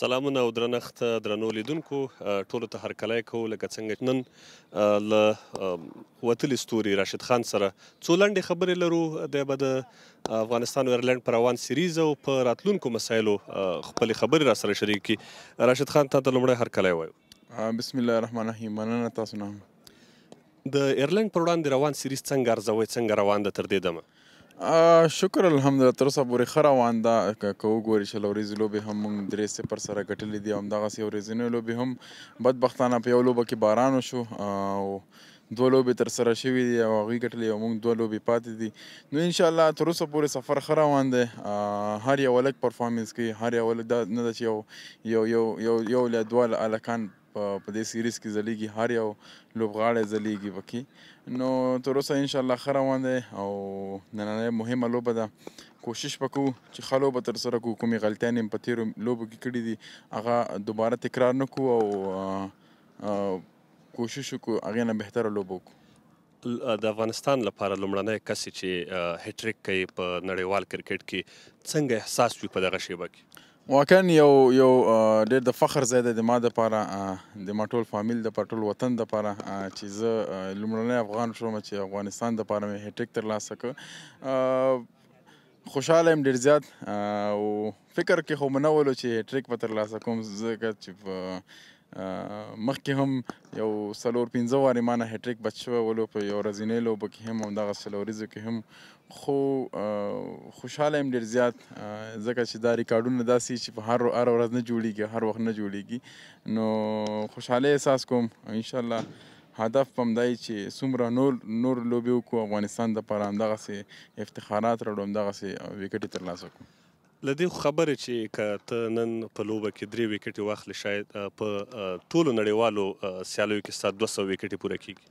سلامونه او درنښت درنو لیدونکو ټولو ته هرکلی کوو لکه څنګه چې نن له وتلي ستوري راشد خان سره څو لنډې خبرې لرو دی به د افغانستان او ایرلند پر روان سیریز او په راتلونکو مسایلو خپلې خبرې را سره شریک کړي راشد خان تا ته لومړی هرکلی وایو بسم الله الرحمن الرحیم مننه تاسو نه د ایرلند پر وړاندې روان سیریز څنګه ارزوئ څنګه روان ده تر دې دمه شکر الحمدلله تر اوسه پورې ښه روان ده که وګورې شل ورځې لوبې هم موږ درې صفر سره ګټلې دي او همدغسې ورځنۍ لوبې هم بدبختانه په یو لوبه کې باران وشو او دوه لوبې تر سره شوې دي او هغوی ګټلې او موږ دوه لوبې پاتې دي نو انشاءالله تر اوسه پورې سفر ښه روان دی هر یو هلک پرفارمنس کوي هر یو هلک دا نه ده چې یو یو یو یو یو دوه هلکان په دې سیریز کې ځلیږي هر یو لوبغاړی ځلیږي پکې نو تر اوسه ان شاء الله ښه روان دی او نننۍ مهمه لوبه ده کوشش وکړو چې خلو به تر سره کو کومې غلطیانې هم په تیرو لوبو کې کړي دي هغه دوباره تکرار نه کو او کوشش وکړو هغې نه بهتره لوبه وکړو د افغانستان لپاره لومړنی کس چې هټریک کوي په نړیوال کرکټ کې څنګه احساس وي په دغه شیبه کې واقعا یو یو ډېر د فخر ځای دی د ما دپاره د ما ټول فامیل دپاره ټول وطن دپاره چې زه لومړنی افغان شوم چې افغانستان دپاره مې هټریک ترلاسه کړ خوشحاله یم ډېر زیات او فکر کې خو منولو چې هټریک به ترلاسه کوم ځکه چې مخکې هم یو سلور پنځه وارې ما نه هټریک بچ شوی ولو په یو ورځنۍ لوبه کې هم همدغسې لوریزو کې هم خو خوشحاله یم ډېر زیات ځکه چې دا ریکارډونه داسې چې په هر هر ورځ نه جوړیږي هر وخت نه جوړیږي نو خوشحاله احساس کوم انشاءالله هدف پم دای چې څومره نور نور لوبي وکړو افغانستان د پر همدغه سي افتخارات راوړم دغه سي وکټ ترلاسه کړو لدی خبره چې کته نن په لوبه کې درې وکټې واخلې شاید په ټولو نړیوالو سیالیو کې 200 وکټې پوره کیږي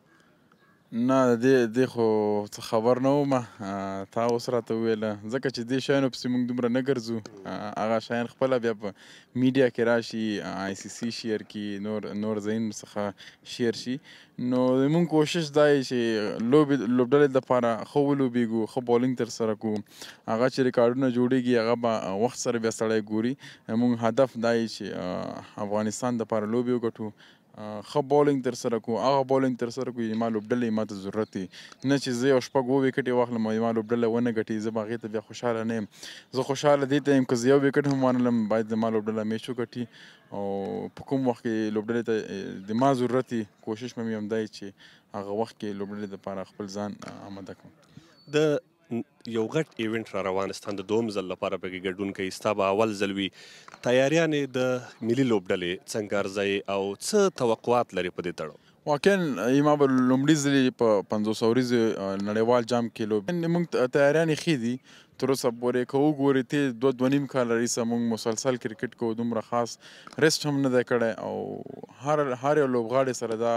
نه دې دې خو څه خبر نه وم تا اوس راته ویله ځکه چې دې شیانو پسې موږ دومره نه ګرځو هغه شیان خپله بیا په میډیا کې راشي آی سی سی شیر کې نور نور ځایونو څخه شیر شي نو زموږ کوشش دا دی چې لوبې لوبډلې دپاره ښه ولوبېږو ښه بولینګ ترسره کړو هغه چې ریکارډونه جوړېږي هغه به وخت سره بیا سړی ګوري زموږ هدف دا دی چې افغانستان دپاره لوبې وګټو خو بولینګ تر سره کو هغه بولینګ تر سره کو یما لوبډلې ما ته ضرورت دی نه چې زه یو شپږ وو وکټې واخلم یما لوبډلې ونه غټي زه باغې ته بیا خوشاله نه یم زه خوشاله دي ته یم که زه یو وکټ هم وانلم باید زما لوبډله میچو غټي او په کوم وخت کې لوبډلې ته د ما ضرورت دی کوشش مې هم دی چې هغه وخت کې لوبډلې لپاره خپل ځان آماده کړم د یو غټ ایونت را روانستان د دوم ځل لپاره به ګډون کوي ستا به اول ځل وي تیاریانې د ملي لوبډلې څنګه ارزوي او څه توقعات لري په دې تړاو واقعا یما به لومړي ځلې په پنځوس ورځې نړیوال جام کې لوب موږ تیاریانې ښې دي تر اوسه پورې که وګورې ته دوه دوه نیم کاله راهیسه موږ مسلسل کرکټ کوو دومره خاص ریسټ هم نه دی کړی او هر هر یو لوبغاړی سره دا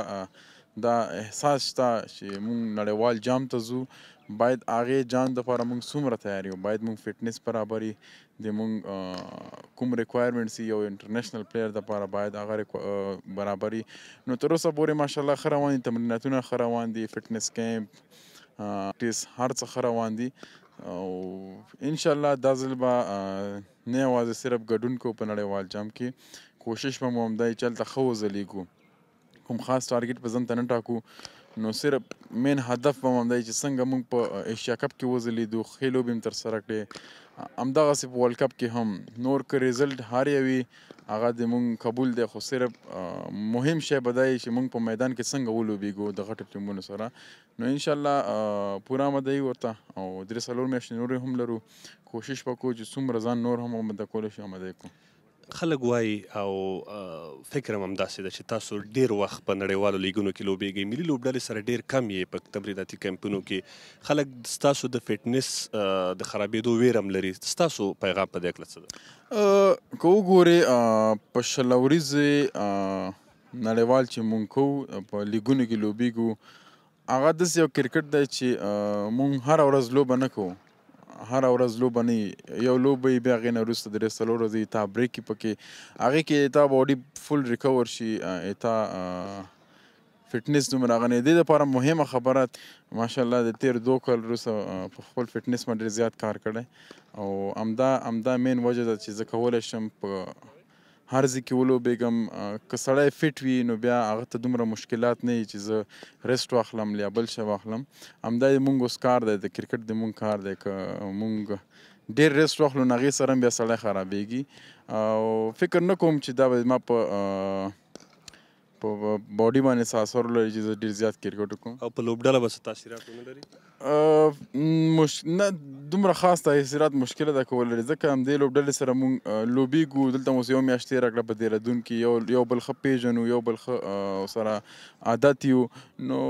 دا احساس شته چې موږ نړیوال جام ته ځو باید هغه جان د لپاره موږ څومره تیار یو باید موږ فټنس برابرۍ د موږ کوم ریکوایرمنټس یو انټرنیشنل پلیئر د لپاره باید هغه برابرۍ نو تر اوسه پورې ماشاءالله ښه روان دي تمریناتونه ښه روان دي فټنس کیمپ ټیس هر څه ښه روان دي او ان شاء الله دا ځل به نه یوازې صرف ګډون کو په نړیوال جام کې کوشش به مو همدای چلته ښه وځلیږو کوم خاص ټارګټ به ځان ته نه ټاکو نو صرف مین هدف هم همدای چې څنګه موږ په ایشیا کپ کې وځلیدو ښې لوبې هم ترسره کړې همدغسې په ورلډ کپ کې هم نور که ریزلټ هر یوي هغه د مونږ قبول دی خو صرف مهم شی بدای چې مونږ په میدان کې څنګه ولوبېږو د غټو ټیمونو سره نو ان شاء الله پوره مدای ورته او درې څلور میاشتې نور هم لرو کوشش وکړو چې څومره ځان نور هم آماده کولی شو آماده کړو خلک وای او فکر هم داسې ده چې تاسو ډیر وخت په نړیوالو لیګونو کې لوبېږئ ملي لوبډلې سره ډیر کم یې په تمریناتي کیمپونو کې خلک ستاسو د فټنس د خرابېدو ویر هم لري ستاسو پیغام په دې هکله څه ده که وګورې په شل ورځې نړیوال چې مونږ کوو په لیګونو کې لوبېږو هغه داسې یو کرکټ دی چې مونږ هره ورځ لوبه نه کوو هر ورځ لوبه نه یو لوبه بیا غینه وروسته درې څلور ورځې تا بریک پکې هغه کې تا باډي فل ریکور شي تا فټنس دومره غنې دي د لپاره مهمه خبره ماشاءالله د تیر دو کال وروسته په خپل فټنس باندې زیات کار کړی او امدا امدا مین وجه ده چې زه کولای شم په هر ځکه ولو بیگم کسړی فټ وي نو بیا هغه ته دومره مشکلات نه چې زه ریسټ واخلم یا بل شی واخلم همدا مونږ اوس کار دی د کرکټ د مونږ کار دی که مونږ ډیر ریسټ واخلو نو هغې سره بیا سړی خرابېږي او فکر نه کوم چې دا به ما په په باډي باندې ساسور لري چې ډیر زیات کرکټ کوم او په لوبډله بس تاثیرات نه لري مش نه دومره خاص تاثیرات مشکله ده کول لري ځکه هم دې لوبډلې سره مونږ لوبېږو دلته اوس یو میاشتې راکړه په دهرادون کې یو یو بل ښه پېژنو یو بل ښه سره عادت یو نو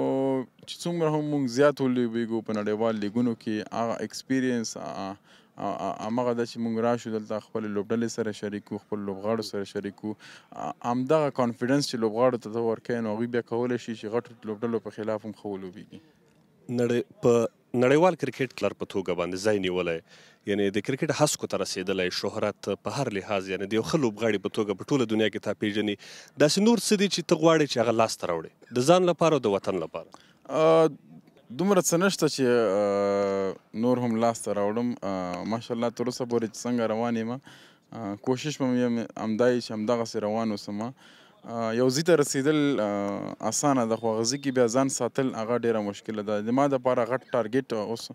چې څومره هم مونږ زیات ولوبېږو په نړیوال لیګونو کې هغه اکسپیرینس همغه د چې مونږ راشو دلته خپل لوبډلې سره شریکو خپل لوبغاړو سره شریکو همدغه کانفیډنس چې لوبغاړو ته ورکې نو هغوی بیا کولی شي چې غټو لوبډلو په خلاف هم ښه ولوبېږي نړۍ په نړیوال کرکټ کلر په توګه باندې ځای نیولای یعنی د کرکټ هڅو ته رسیدلای شهرت په هر لحاظ یعنی د یو خلوب غاړي په توګه په ټوله دنیا کې تا پیژني داسې نور څه دي چې ته غواړې چې هغه لاس ته راوړې د ځان لپاره او د وطن لپاره دومره څه نشته چې نور هم لاس ته راوړم ماشاءالله تر اوسه پورې څنګه روان یم کوشش مې هم همدای چې همدغسې روان اوسم یو ځای ته رسیدل اسانه ده خو غزي کې بیا ځان ساتل هغه ډیره مشکله ده د ما د لپاره غټ ټارګټ اوس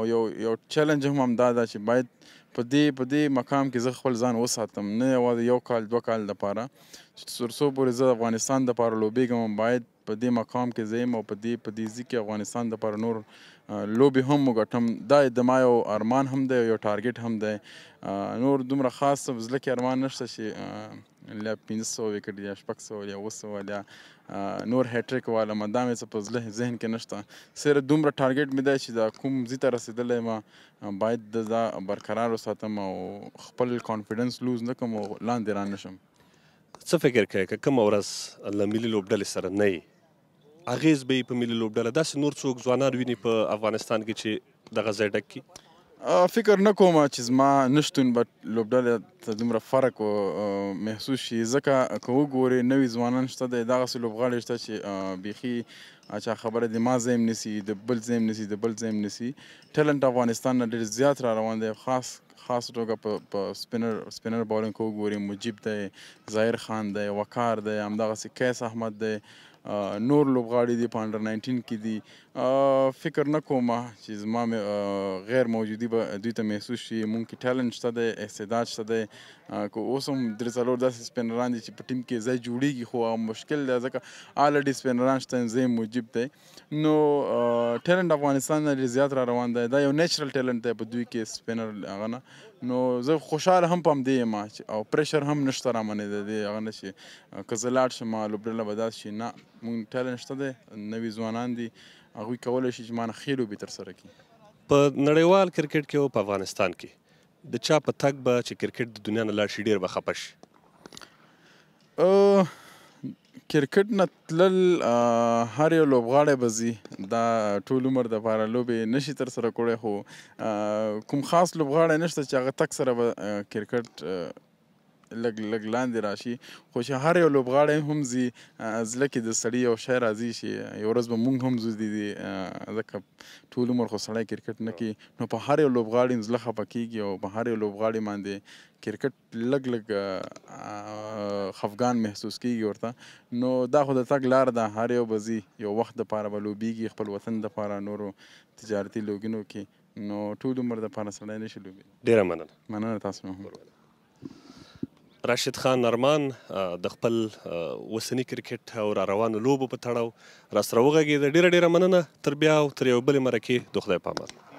او یو یو چیلنج هم دا ده چې باید په دې په دې مقام کې زه خپل ځان وساتم نه یوازې یو کال دوه کال لپاره سرسو پورې زه افغانستان د لپاره لوبېږم باید په دې مقام کې زیم او په دې په دې ځکه افغانستان د لپاره نور لوبي هم وګټم دا د ما یو ارمان هم دی یو ټارګټ هم دی نور دومره خاص زله کې ارمان نشته چې لا 500 وکټ یا 600 یا 800 یا نور هټریک والا مدام څه په زله ذهن کې نشته سره دومره ټارګټ مې دی چې دا کوم زیته رسیدلې ما باید دا برقرار وساتم او خپل کانفیډنس لوز نه کوم لاندې را نشم څه فکر کوي که کوم ورځ له ملي لوبډلې سره نه اغیز به په ملي لوبډله داسې نور څوک ځوانان ویني په افغانستان کې چې دغه ځای ډک کی فکر نه کوم چې زما نشتون به لوبډلې ته دومره فرق محسوس شي ځکه که وګورې نوي ځوانان شته دی دغسې لوبغاړي شته چې بیخي اچھا خبره د ما زیم نسی د بل زیم نسی د بل زیم نسی ټالنت افغانستان نه ډېر زیات را روان دی خاص خاص توګه په سپینر سپینر بولینګ کو ګوري مجيب دی ظاهر خان دی وقار دی همدغه سي کیس احمد دی نور لوبغاړي دي په انډر 19 کې دي فکر نه کوم چې زما غیر موجودي به دوی ته محسوس شي مونږ کې ټالنټ شته دی استعداد شته دی کو اوس هم درې څلور داسې سپینران دي چې په ټیم کې ځای جوړیږي خو مشکل دی ځکه آلریډي سپینران شته زه موجب دی نو ټالنټ افغانستان نه زیات را روان دی دا یو نیچرل ټالنټ دی په دوی کې سپینر هغه نه نو زه خوشاله هم پم دی ما او پریشر هم نشته را منې دی هغه نه شي کزلاټ شمال لوبډله بداس شي نه مونږ ټالنټ شته دی نوی ځوانان دي هغه کولای شي چې مانه خېلو به تر سره کړي په نړیوال کرکټ کې او په افغانستان کې د چا په تک به چې کرکټ د دنیا نه لاړ شي ډیر به خپه شي ا کرکټ نه تلل هر یو لوبغاړی بزي دا ټول عمر د پاره لوبې نشي تر سره کولای خو کوم خاص لوبغاړی نشته چې هغه تک سره کرکټ لګ لګ لاندې راشي خو چې هر یو لوبغاړی هم زی زله کې د سړی یو شی راځي شي یو ورځ به مونږ هم زو دي ځکه ټول عمر خو سړی کرکټ نه کوي نو په هر یو لوبغاړي زله خپه کیږي او په هر یو لوبغاړي باندې کرکټ لګ لګ خفغان محسوس کیږي ورته نو دا خو د تک لار ده هر یو بزی یو وخت د پاره بلوبیږي خپل وطن د پاره نورو تجارتي لوګینو کې نو ټول عمر د پاره سړی نشي لوبي ډیره مننه مننه تاسو هم راشد خان ارمان د خپل وسنی کرکټ او را روانو لوبو په تړاو را سره وغږېد ډیره ډیره مننه تر بیا او تر یو بلې مرکې د خدای په امان